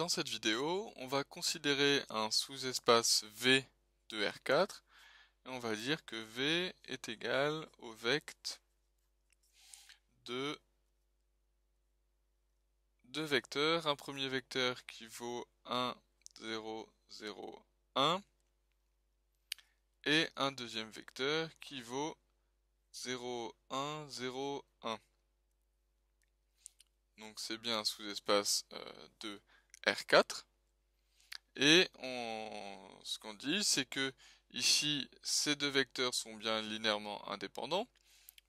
Dans cette vidéo, on va considérer un sous-espace V de R4 et on va dire que V est égal au vecte de deux vecteurs. Un premier vecteur qui vaut 1, 0, 0, 1 et un deuxième vecteur qui vaut 0, 1, 0, 1. Donc c'est bien un sous-espace euh, de R4. Et on, ce qu'on dit, c'est que ici, ces deux vecteurs sont bien linéairement indépendants.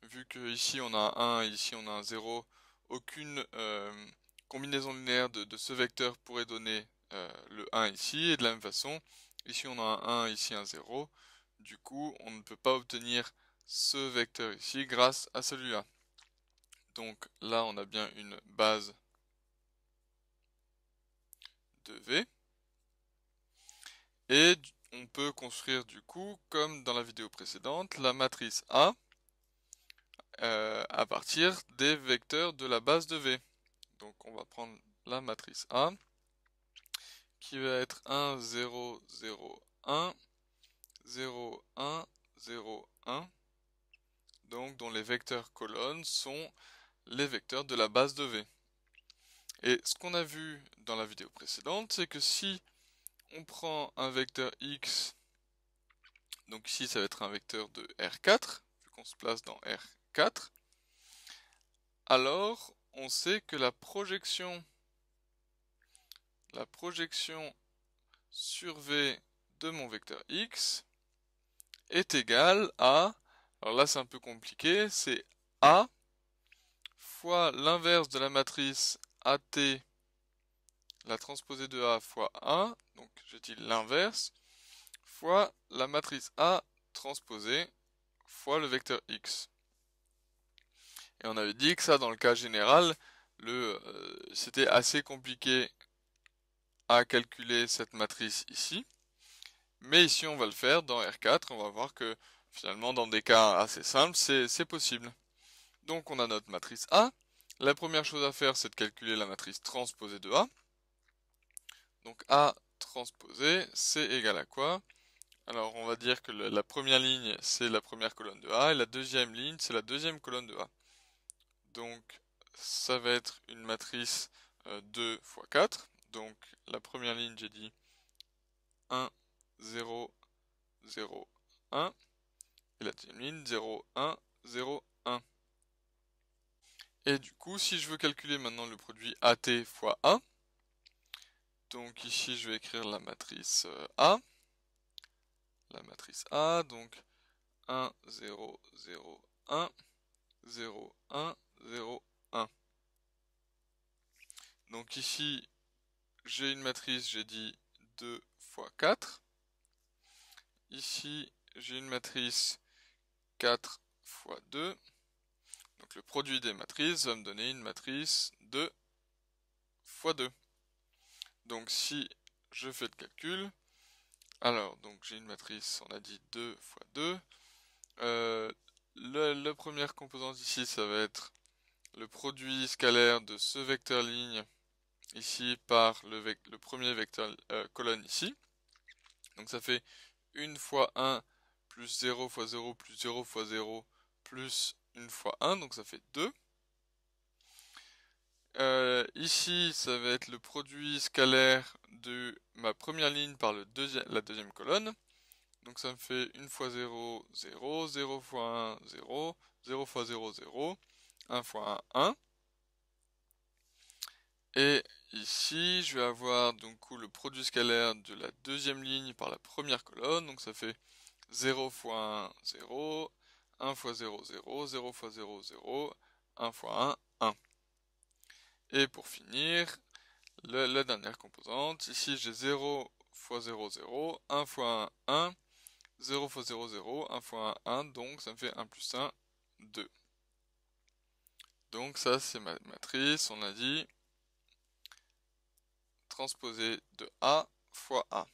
Vu que ici on a un 1, ici on a un 0, aucune euh, combinaison linéaire de, ce vecteur pourrait donner euh, le 1 ici. Et de la même façon, ici on a un 1, ici un 0. Du coup, on ne peut pas obtenir ce vecteur ici grâce à celui-là. Donc là, on a bien une base de V. Et on peut construire du coup, comme dans la vidéo précédente, la matrice A euh, à partir des vecteurs de la base de V. Donc on va prendre la matrice A qui va être 1, 0, 0, 1, 0, 1, 0, 1. Donc dont les vecteurs colonnes sont les vecteurs de la base de V. Et ce qu'on a vu dans la vidéo précédente, c'est que si on prend un vecteur x, donc ici ça va être un vecteur de R4, vu qu'on se place dans R4, alors on sait que la projection la projection sur V de mon vecteur x est égale à, alors là c'est un peu compliqué, c'est A fois l'inverse de la matrice AT, la transposée de A fois 1, donc j'ai dit l'inverse, fois la matrice A transposée fois le vecteur X. Et on avait dit que ça, dans le cas général, le euh, c'était assez compliqué à calculer cette matrice ici. Mais ici, on va le faire dans R4. On va voir que finalement, dans des cas assez simples, c'est possible. Donc, on a notre matrice A. La première chose à faire, c'est de calculer la matrice transposée de A. Donc A transposé, c'est égal à quoi Alors on va dire que la première ligne, c'est la première colonne de A, et la deuxième ligne, c'est la deuxième colonne de A. Donc ça va être une matrice 2 x 4. Donc la première ligne, j'ai dit 1, 0, 0, 1. Et la deuxième ligne, 0, 1, 0, et du coup, si je veux calculer maintenant le produit AT fois 1, donc ici je vais écrire la matrice euh, A, la matrice A, donc 1, 0, 0, 1, 0, 1, 0, 1. Donc ici, j'ai une matrice, j'ai dit 2 fois 4. Ici, j'ai une matrice 4 fois 2. Donc le produit des matrices va me donner une matrice de x2. Donc si je fais le calcul, alors donc j'ai une matrice, on a dit 2 x 2. la première composante ici, ça va être le produit scalaire de ce vecteur ligne ici par le, le premier vecteur euh, colonne ici. Donc ça fait 1 fois 1 plus 0 fois 0 plus 0 fois 0 plus 1 fois 1, donc ça fait 2. Euh, ici, ça va être le produit scalaire de ma première ligne par le la deuxième colonne. Donc ça me fait 1 fois 0, 0, 0 fois 1, 0, 0 fois 0, 0, 1 fois 1, 1. Et ici, je vais avoir donc le produit scalaire de la deuxième ligne par la première colonne. Donc ça fait 0 fois 1, 0, 1 x 0, 0, 0 x 0, 0, 1 x 1, 1. Et pour finir, la dernière composante, ici j'ai 0 x 0, 0, 1 fois 1, 1, 0 fois 0, 0, 1 fois 1, 1, donc ça me fait 1 plus 1, 2. Donc ça c'est ma matrice, on a dit transposée de A fois A.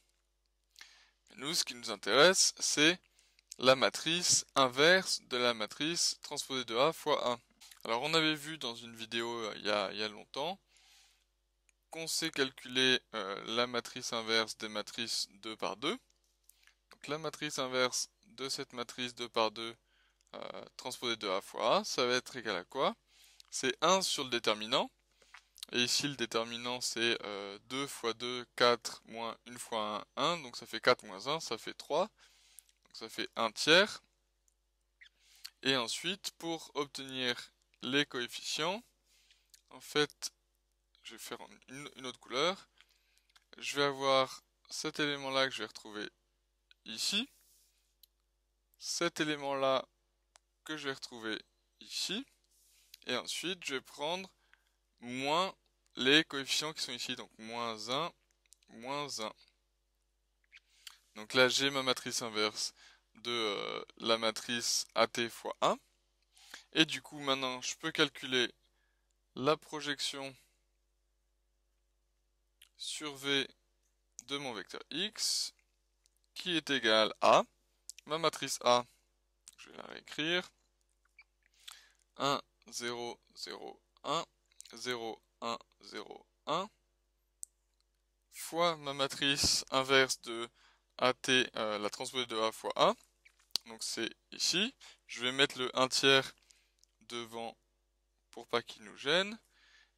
nous ce qui nous intéresse c'est la matrice inverse de la matrice transposée de A fois 1. Alors on avait vu dans une vidéo euh, il, y a, longtemps qu'on sait calculer euh, la matrice inverse des matrices 2 par 2. Donc la matrice inverse de cette matrice 2 par 2 euh, transposée de A fois A, ça va être égal à quoi C'est 1 sur le déterminant. Et ici le déterminant c'est 2 fois 2, 4 moins 1 fois 1, 1. Donc ça fait 4 moins 1, ça fait 3. Donc ça fait un tiers. Et ensuite, pour obtenir les coefficients, en fait, je vais faire une, autre couleur. Je vais avoir cet élément-là que je vais retrouver ici. Cet élément-là que je vais retrouver ici. Et ensuite, je vais prendre moins les coefficients qui sont ici. Donc, moins 1, moins 1. Donc là, j'ai ma matrice inverse de euh, la matrice AT fois 1. Et du coup, maintenant, je peux calculer la projection sur V de mon vecteur X, qui est égal à ma matrice A, je vais la réécrire, 1, 0, 0, 1, 0, 1, 0, 1, fois ma matrice inverse de AT, euh, la transposée de A fois A. Donc c'est ici. Je vais mettre le 1 tiers devant pour pas qu'il nous gêne.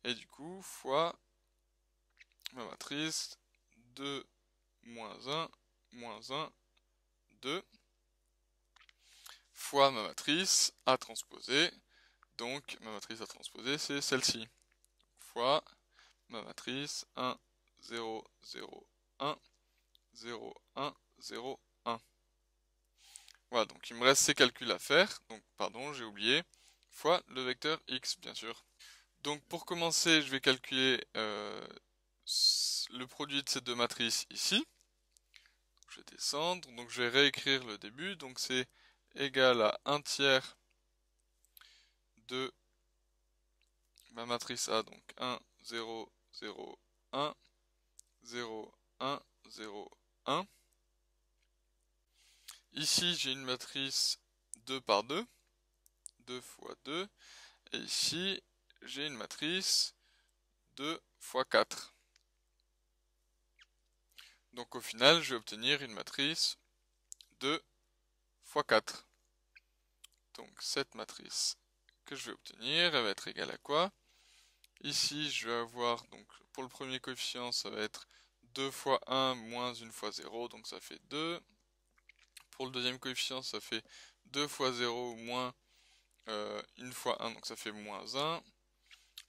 Et du coup, fois ma matrice 2, moins 1, moins 1, 2, fois ma matrice A transposée. Donc ma matrice A transposée, c'est celle-ci. Fois ma matrice 1, 0, 0, 1 0, 1, 0, 1. Voilà, donc il me reste ces calculs à faire. Donc, pardon, j'ai oublié. Fois le vecteur x, bien sûr. Donc, pour commencer, je vais calculer euh, le produit de ces deux matrices ici. Je vais descendre. Donc, je vais réécrire le début. Donc, c'est égal à 1 tiers de ma matrice A. Donc, 1, 0, 0, 1, 0, 1, 0, Ici, j'ai une matrice 2 par 2, 2 fois 2. Et ici, j'ai une matrice 2 fois 4. Donc au final, je vais obtenir une matrice 2 fois 4. Donc cette matrice que je vais obtenir, elle va être égale à quoi Ici, je vais avoir, donc pour le premier coefficient, ça va être 2 fois 1 moins 1 fois 0, donc ça fait 2. Pour le deuxième coefficient, ça fait 2 fois 0 moins 1 euh, fois 1, donc ça fait moins 1.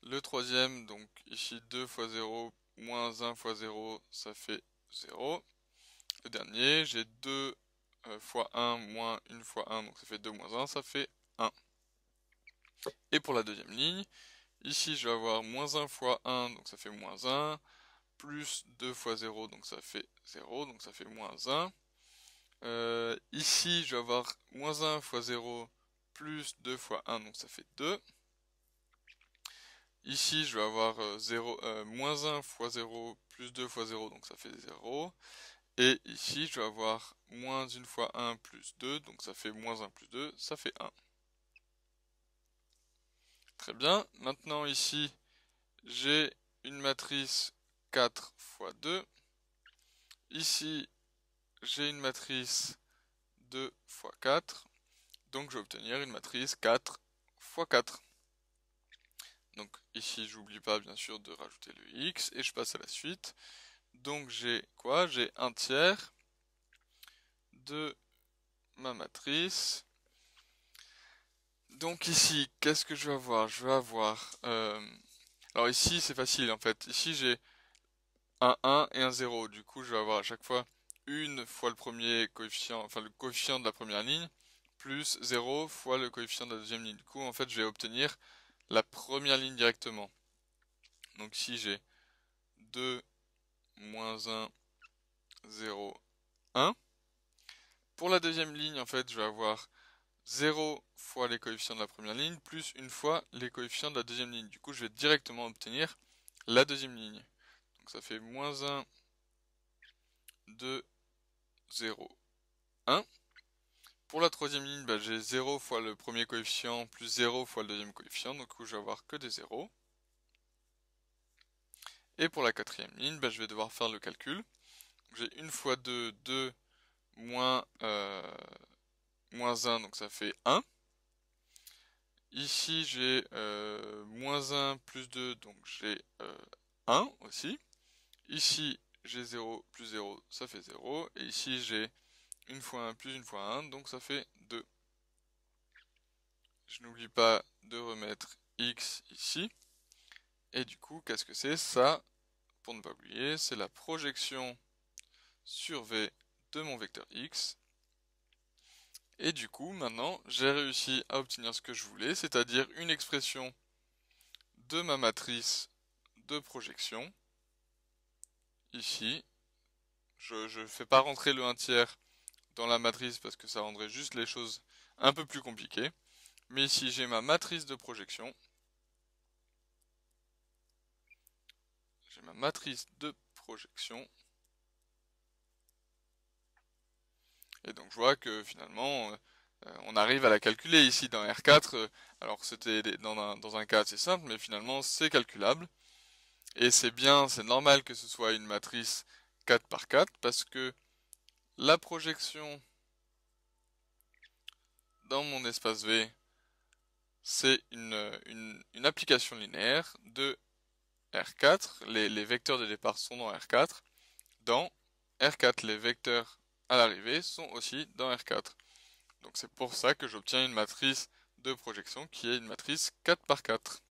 Le troisième, donc ici 2 fois 0 moins 1 fois 0, ça fait 0. Le dernier, j'ai 2 euh, fois 1 moins 1 fois 1, donc ça fait 2 moins 1, ça fait 1. Et pour la deuxième ligne, ici je vais avoir moins 1 fois 1, donc ça fait moins 1 plus 2 fois 0, donc ça fait 0, donc ça fait moins 1. Euh, ici, je vais avoir moins 1 fois 0 plus 2 fois 1, donc ça fait 2. Ici, je vais avoir 0, euh, euh, moins 1 fois 0 plus 2 fois 0, donc ça fait 0. Et ici, je vais avoir moins 1 fois 1 plus 2, donc ça fait moins 1 plus 2, ça fait 1. Très bien. Maintenant, ici, j'ai une matrice 4 fois 2. Ici, j'ai une matrice 2 fois 4. Donc je vais obtenir une matrice 4 fois 4. Donc ici, j'oublie pas bien sûr de rajouter le x et je passe à la suite. Donc j'ai quoi J'ai 1 tiers de ma matrice. Donc ici, qu'est-ce que je vais avoir Je vais avoir... Euh, alors ici, c'est facile en fait. Ici, j'ai 1, 1 et 1, 0. Du coup, je vais avoir à chaque fois une fois le premier coefficient, enfin le coefficient de la première ligne, plus 0 fois le coefficient de la deuxième ligne. Du coup, en fait, je vais obtenir la première ligne directement. Donc si j'ai 2, moins 1, 0, 1. Pour la deuxième ligne, en fait, je vais avoir 0 fois les coefficients de la première ligne, plus une fois les coefficients de la deuxième ligne. Du coup, je vais directement obtenir la deuxième ligne. Donc ça fait moins 1, 2, 0, 1. Pour la troisième ligne, bah, j'ai 0 fois le premier coefficient plus 0 fois le deuxième coefficient, donc où je vais avoir que des 0. Et pour la quatrième ligne, bah, je vais devoir faire le calcul. J'ai 1 fois 2, 2 moins, 1, euh, donc ça fait 1. Ici, j'ai euh, moins 1 plus 2, donc j'ai 1 euh, aussi. Ici, j'ai 0 plus 0, ça fait 0. Et ici, j'ai 1 fois 1 plus 1 fois 1, donc ça fait 2. Je n'oublie pas de remettre x ici. Et du coup, qu'est-ce que c'est Ça, pour ne pas oublier, c'est la projection sur V de mon vecteur x. Et du coup, maintenant, j'ai réussi à obtenir ce que je voulais, c'est-à-dire une expression de ma matrice de projection ici. Je ne fais pas rentrer le 1 tiers dans la matrice parce que ça rendrait juste les choses un peu plus compliquées. Mais ici, j'ai ma matrice de projection. J'ai ma matrice de projection. Et donc je vois que finalement, euh, on arrive à la calculer ici dans R4. alors c'était dans un, dans un cas assez simple, mais finalement c'est calculable. Et c'est bien, c'est normal que ce soit une matrice 4 par 4 parce que la projection dans mon espace V, c'est une, application linéaire de R4. Les, les, vecteurs de départ sont dans R4. Dans R4, les vecteurs à l'arrivée sont aussi dans R4. Donc c'est pour ça que j'obtiens une matrice de projection qui est une matrice 4 par 4.